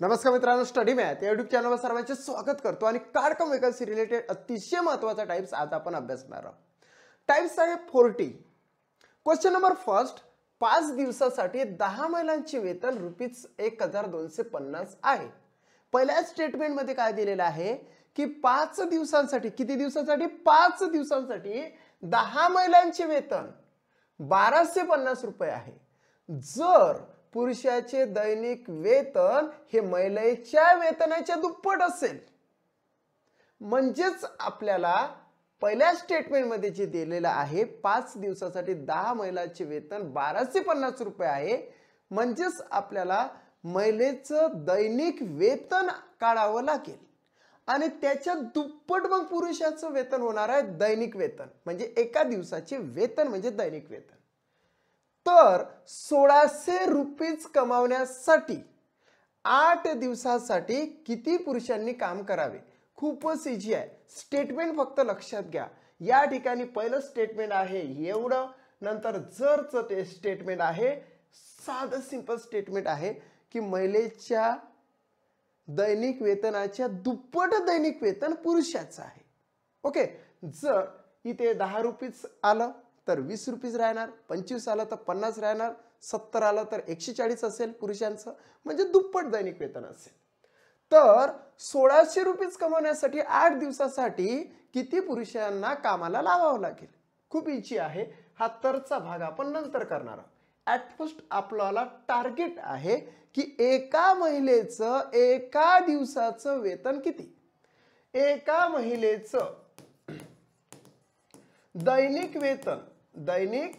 नमस्कार मित्रांनो study math या युट्यूब चॅनलवर सर्वांचे स्वागत करतो आणि कारकम वेकन्सी रिलेटेड अतिशय महत्त्वाचा टाईप्स आज आपण अभ्यासणार आहोत टाईप्स आहे फोर्टी क्वेश्चन नंबर फर्स्ट पाच दिवसासाठी दहा महिलांचे वेतन रुपीज एक हजार दोनशे पन्नास आहे पहिल्या स्टेटमेंटमध्ये काय दिलेलं आहे की पाच दिवसांसाठी किती दिवसांसाठी पाच दिवसांसाठी दहा महिलांचे वेतन बाराशे पन्नास रुपये आहे जर पुरुषाचे दैनिक वेतन हे महिलेच्या वेतनाच्या दुप्पट असेल म्हणजेच आपल्याला पहिल्या स्टेटमेंट मध्ये जे दिलेलं आहे पाच दिवसासाठी दहा महिलाचे वेतन बाराशे पन्नास रुपये आहे म्हणजेच आपल्याला महिलेचं दैनिक वेतन काढावं लागेल आणि त्याच्या दुप्पट मग पुरुषाचं वेतन होणार आहे दैनिक वेतन म्हणजे एका दिवसाचे वेतन म्हणजे दैनिक वेतन तर सोळाशे रुपीज कमावण्यासाठी आठ दिवसासाठी किती पुरुषांनी काम करावे खूपच इजी आहे स्टेटमेंट फक्त लक्षात घ्या या ठिकाणी पहिलं स्टेटमेंट आहे एवढं नंतर जरच ते स्टेटमेंट आहे साधं सिंपल स्टेटमेंट आहे की महिलेच्या दैनिक वेतनाच्या दुप्पट दैनिक वेतन पुरुषाचं आहे ओके जर इथे दहा रुपीज आलं तर वीस रुपीज राहणार पंचवीस आलं तर पन्नास राहणार सत्तर आलं तर एकशे चाळीस असेल पुरुषांचं म्हणजे दुप्पट दैनिक वेतन असेल तर सोळाशे रुपीज कमवण्यासाठी आठ दिवसासाठी किती पुरुषांना कामाला लावावं लागेल खूप इची आहे हा तरचा भाग आपण नंतर करणार आहोत ऍट फर्स्ट आपल्याला टार्गेट आहे की एका महिलेचं एका दिवसाचं वेतन किती एका महिलेचं दैनिक वेतन दैनिक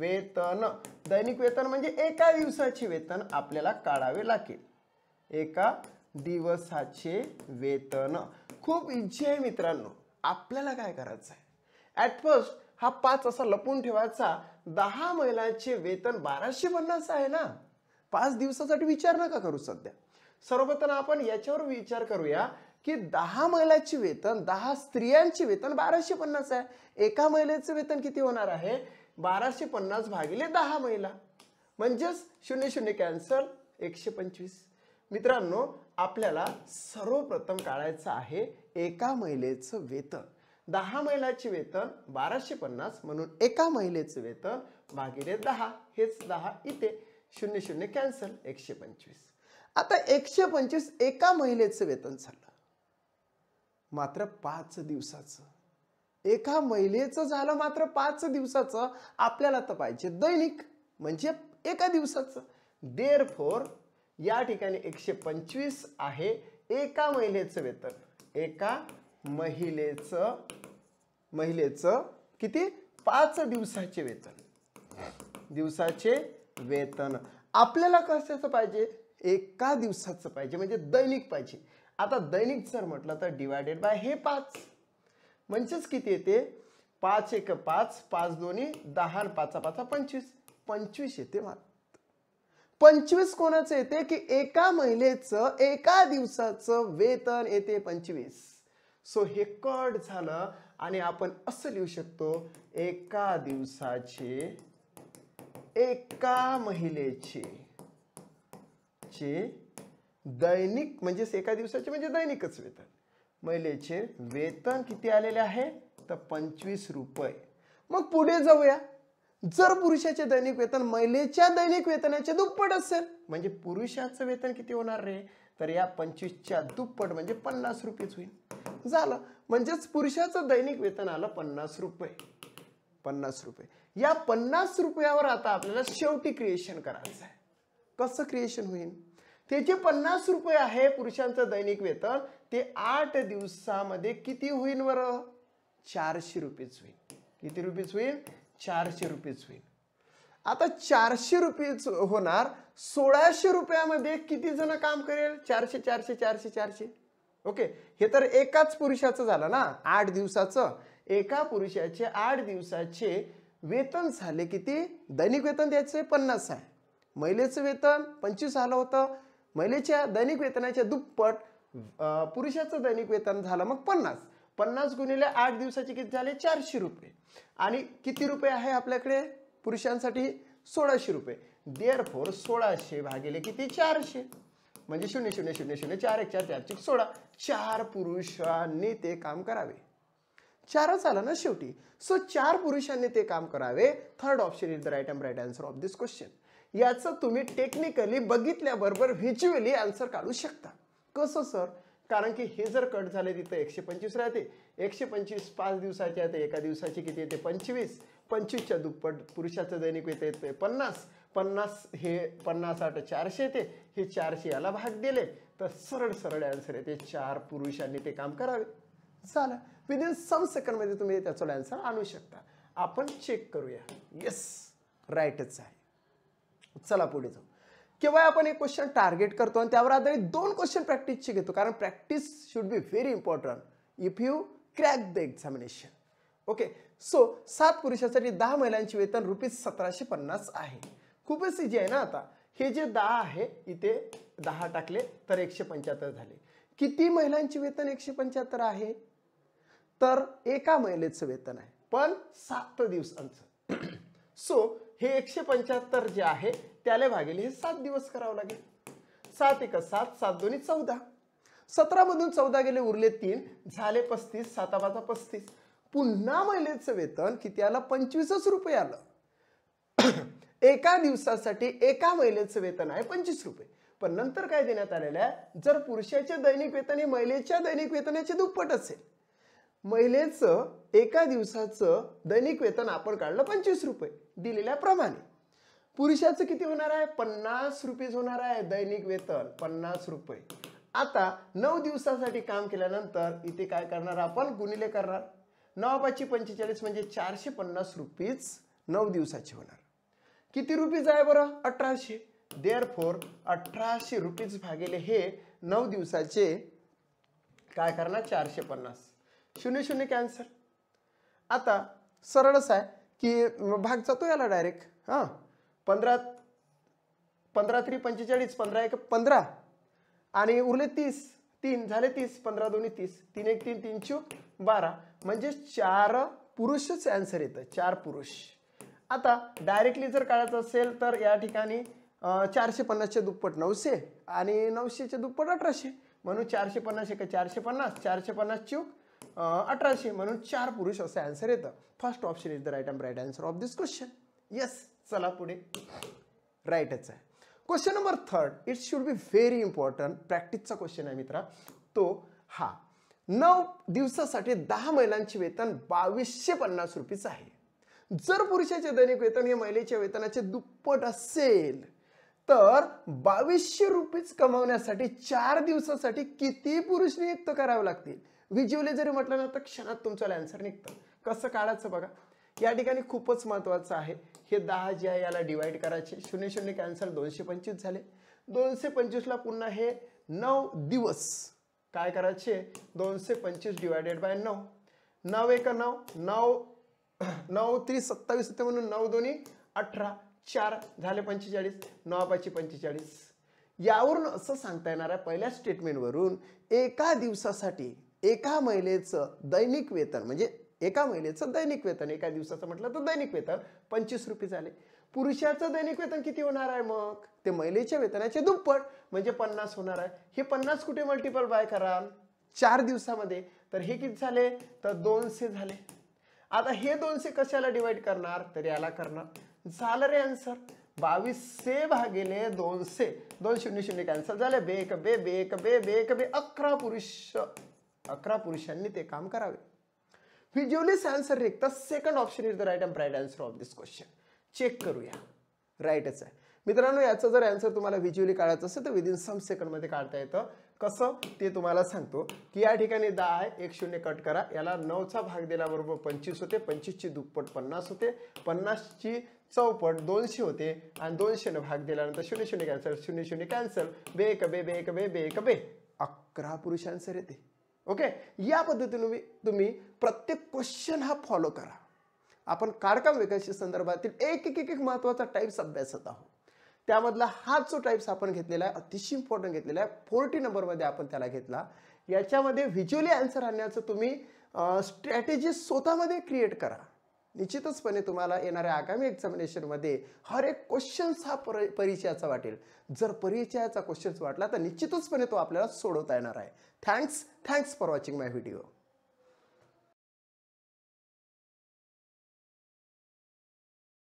वेतन दैनिक वेतन म्हणजे एका दिवसाचे वेतन आपल्याला काढावे लागेल एका दिवसाचे वेतन खूप इच्छा आहे मित्रांनो आपल्याला काय करायचं आहे ऍट फर्स्ट हा पाच असा लपून ठेवायचा दहा महिलांचे वेतन बाराशे पन्नास आहे ना पाच दिवसासाठी विचार नका करू सध्या सर्वप्रथम आपण याच्यावर विचार करूया की दहा महिलाची वेतन दहा स्त्रियांचे वेतन बाराशे पन्नास आहे एका महिलेचं वेतन किती होणार आहे बाराशे पन्नास भागिले दहा महिला म्हणजेच शून्य शून्य कॅन्सल एकशे पंचवीस मित्रांनो आपल्याला सर्वप्रथम काढायचं आहे एका महिलेचं वेतन दहा महिलाचे वेतन बाराशे पन्नास म्हणून एका महिलेचं वेतन भागिले दहा हेच दहा इथे शून्य शून्य कॅन्सल एकशे पंचवीस आता एकशे पंचवीस एका महिलेचं वेतन झालं मात्र पाच दिवसाचं एका महिलेचं झालं मात्र पाच दिवसाचं आपल्याला तर पाहिजे दैनिक म्हणजे एका दिवसाचं डेअर फोर या ठिकाणी एकशे पंचवीस आहे एका महिलेचं वेतन एका महिलेचं महिलेचं किती पाच दिवसाचे वेतन दिवसाचे वेतन आपल्याला कशाचं पाहिजे एका दिवसाचं पाहिजे म्हणजे दैनिक पाहिजे आता दैनिक जर म्हटलं तर डिवायडेड बाय हे पाच म्हणजेच किती येते पाच एक पाच पाच दोन्ही दहा पाचा पाचा पंचवीस पंचवीस येते मात पंचवीस कोणाचं येते की एका महिलेचं एका दिवसाचं वेतन येते पंचवीस सो हे कट झालं आणि आपण असं लिहू शकतो एका दिवसाचे एका महिलेचे चे दैनिक म्हणजेच एका दिवसाचे म्हणजे दैनिकच वेतन महिलेचे वेतन किती आलेले आहे तर पंचवीस रुपये मग पुढे जाऊया जर पुरुषाचे दैनिक वेतन महिलेच्या दैनिक वेतनाचे दुप्पट असेल म्हणजे पुरुषाचं वेतन किती होणार रे तर या पंचवीसच्या दुप्पट म्हणजे पन्नास रुपयेच होईल झालं म्हणजेच पुरुषाचं दैनिक वेतन आलं पन्नास रुपये पन्नास रुपये या पन्नास रुपयावर आता आपल्याला शेवटी क्रिएशन करायचं आहे कसं क्रिएशन होईल ते जे पन्नास रुपये आहे पुरुषांचं दैनिक वेतन ते आठ दिवसामध्ये किती होईल बरं चारशे रुपयेच होईल किती रुपयेच होईल चारशे रुपयेच होईल आता चारशे रुपयेच होणार सोळाशे रुपयामध्ये किती जण काम करेल चारशे चारशे चारशे चारशे ओके हे तर एकाच पुरुषाचं झालं ना आठ दिवसाचं एका पुरुषाचे आठ दिवसाचे वेतन झाले किती दैनिक वेतन द्यायचं पन्नास आहे महिलेचं वेतन पंचवीस आलं होतं महिलेच्या दैनिक वेतनाच्या दुप्पट पुरुषाचं दैनिक वेतन झालं मग पन्नास पन्नास गुणिले आठ दिवसाचे किती झाले चारशे रुपये आणि किती रुपये आहे आपल्याकडे पुरुषांसाठी सोळाशे रुपये देअर फोर सोळाशे भागिले किती चारशे म्हणजे शून्य शून्य शून्य शून्य चार एक चार चारशे सोळा चार पुरुषांनी ते काम करावे चारच आलं ना शेवटी सो चार पुरुषांनी ते काम करावे third option is the right and right answer of this question याचं तुम्ही टेक्निकली बघितल्याबरोबर व्हिज्युअली आन्सर काढू शकता कसं सर कारण की हे जर कट झाले तिथं एकशे पंचवीस राहते एकशे पंचवीस पाच दिवसाचे येते एका दिवसाचे किती येते पंचवीस पंचवीसच्या दुप्पट पुरुषाचं दैनिक येते येते पन्नास पन्नास हे पन्नास आठ चारशे येते हे चारशे याला भाग दिले तर सरळ सरळ आन्सर येते चार पुरुषांनी ते काम करावे झालं विदिन सम सेकंडमध्ये तुम्ही त्याचा आन्सर आणू शकता आपण चेक करूया येस राईटच आहे चला पुढे जाऊ केव्हा आपण एक क्वेश्चन टार्गेट करतो आणि त्यावर आधारित दोन क्वेश्चन प्रॅक्टिसचे घेतो कारण practice should be very important if you crack the examination okay so सात पुरुषासाठी दहा महिलांचे वेतन रुपीज सतराशे पन्नास आहे खूपच इजी आहे ना आता हे जे दहा आहे इथे दहा टाकले तर एकशे पंच्याहत्तर झाले किती महिलांचे वेतन एकशे पंच्याहत्तर आहे तर एका महिलेचं वेतन आहे पण सात दिवसांचं सो हे एकशे पंच्याहत्तर जे आहे त्याला भागेले हे सात दिवस करावं लागेल सात एक सात सात दोन्ही चौदा सतरामधून चौदा गेले उरले तीन झाले पस्तीस साता पाचा पस्तीस पुन्हा महिलेचं वेतन किती आलं पंचवीसच रुपये आलं एका दिवसासाठी एका महिलेचं वेतन आहे पंचवीस रुपये पण नंतर काय देण्यात आलेलं आहे जर पुरुषाचे दैनिक वेतन हे महिलेच्या दैनिक वेतनाचे दुप्पट असेल महिलेचं एका दिवसाचं दैनिक वेतन आपण काढलं पंचवीस रुपये दिलेल्या प्रमाणे पुरुषाचं किती होणार आहे पन्नास रुपीज होणार आहे दैनिक वेतन पन्नास रुपये आता नऊ दिवसासाठी काम केल्यानंतर इथे काय करणार आपण गुणिले करणार नवाबाची पंचेचाळीस म्हणजे चारशे पन्नास रुपीज नऊ दिवसाचे होणार किती रुपीज आहे बरं अठराशे देअर फोर अठराशे रुपीज भागेले हे नऊ दिवसाचे काय करणार चारशे पन्नास शून्य शून्य कॅन्सल आता सरळच आहे की भाग जातो याला डायरेक्ट हां पंधरा पंधरा त्री पंचेचाळीस पंधरा एक पंधरा आणि उरले तीस तीन झाले तीस पंधरा दोन्ही तीस तीन एक तीन तीन चू बारा म्हणजे चार पुरुषच ॲन्सर येतं चार पुरुष आता डायरेक्टली जर काढायचं असेल तर या ठिकाणी चारशे पन्नासचे दुप्पट नऊशे आणि नऊशेचे दुप्पट अठराशे म्हणून चारशे पन्नास एक चारशे पन्नास चारशे पन्नास चूक अठराशे म्हणून चार पुरुष असं आन्सर येतं first option is the right and right answer of this question yes चला पुढे राईटच आहे question number third it's should be very important प्रॅक्टिसचा क्वेश्चन आहे मित्रा तो हा नऊ दिवसासाठी दहा महिलांचे वेतन बावीसशे पन्नास रुपये आहे जर पुरुषाचे दैनिक वेतन हे महिलेच्या वेतनाचे दुप्पट असेल तर बावीसशे रुपये कमावण्यासाठी चार दिवसासाठी किती पुरुष नियुक्त करावे लागतील विजिवले जरी म्हटलं ना तर क्षणात तुमचा लॅन्सर निघतं कसं काढायचं बघा या ठिकाणी खूपच महत्त्वाचं आहे हे दहा जे आहे याला डिवाईड करायचे शून्य शून्य कॅन्सर दोनशे पंचवीस झाले दोनशे पंचवीसला पुन्हा हे नऊ दिवस काय करायचे दोनशे पंचवीस डिवायडेड बाय नऊ नऊ एक नऊ नऊ नऊ त्री सत्तावीस होते म्हणून नऊ दोन्ही अठरा चार झाले पंचेचाळीस नऊ पाचशे पंचेचाळीस यावरून असं सांगता येणार आहे पहिल्या स्टेटमेंटवरून एका दिवसासाठी एका महिलेचं दैनिक वेतन म्हणजे एका महिलेचं दैनिक वेतन एका दिवसाचं म्हटलं तर दैनिक वेतन पंचवीस रुपये झाले पुरुषाचं दैनिक वेतन किती होणार आहे मग ते महिलेच्या वेतनाचे दुप्पट म्हणजे पन्नास होणार आहे हे पन्नास कुठे मल्टिपल बाय कराल चार दिवसामध्ये तर हे किती झाले तर दोनशे झाले आता हे दोनशे कशाला डिवाइड करणार तर याला करणार झालं रे आन्सर बावीसशे भागिले दोनशे दोन शून्य शून्य कॅन्सल झाले बेक बे बेक बे बेक बे अकरा पुरुष अकरा पुरुषांनी ते काम करावे व्हिज्युअली आन्सर रिक तर second option is the right and right answer of this question check करूया राईटच आहे मित्रांनो याचं जर अँसर तुम्हाला व्हिज्युअली काढायचं असेल तर विदिन सम सेकंडमध्ये काढता येतं कसं ते तुम्हाला सांगतो की या ठिकाणी दहा आहे एक शून्य कट करा याला नऊचा भाग दिल्याबरोबर पंचवीस होते पंचवीसची दुप्पट पन्नास होते पन्नासची चौपट दोनशे होते आणि ने भाग दिल्यानंतर शून्य शून्य कॅन्सल शून्य शून्य कॅन्सल बे एक बे बे एक बे बे एक बे अकरा पुरुषांसर येते ओके या पद्धतीने तुम्ही प्रत्येक क्वेश्चन हा फॉलो करा आपण कारकाम विकासी संदर्भातील एक एक एक एक महत्त्वाचा टाईप्स अभ्यासत आहोत त्यामधला हा जो टाईप्स आपण घेतलेला आहे अतिशय इम्पॉर्टंट घेतलेला आहे फोर्टी नंबरमध्ये आपण त्याला घेतला याच्यामध्ये व्हिज्युअली आन्सर आणण्याचं तुम्ही स्ट्रॅटेजी स्वतःमध्ये क्रिएट करा निश्चितचपणे तुम्हाला येणाऱ्या आगामी एक्झामिनेशनमध्ये हर एक क्वेश्चन्स हा पर परिचयाचा वाटेल जर परिचयाचा क्वेश्चन्स वाटला तर निश्चितचपणे तो आपल्याला सोडवता येणार आहे thanks thanks for watching my video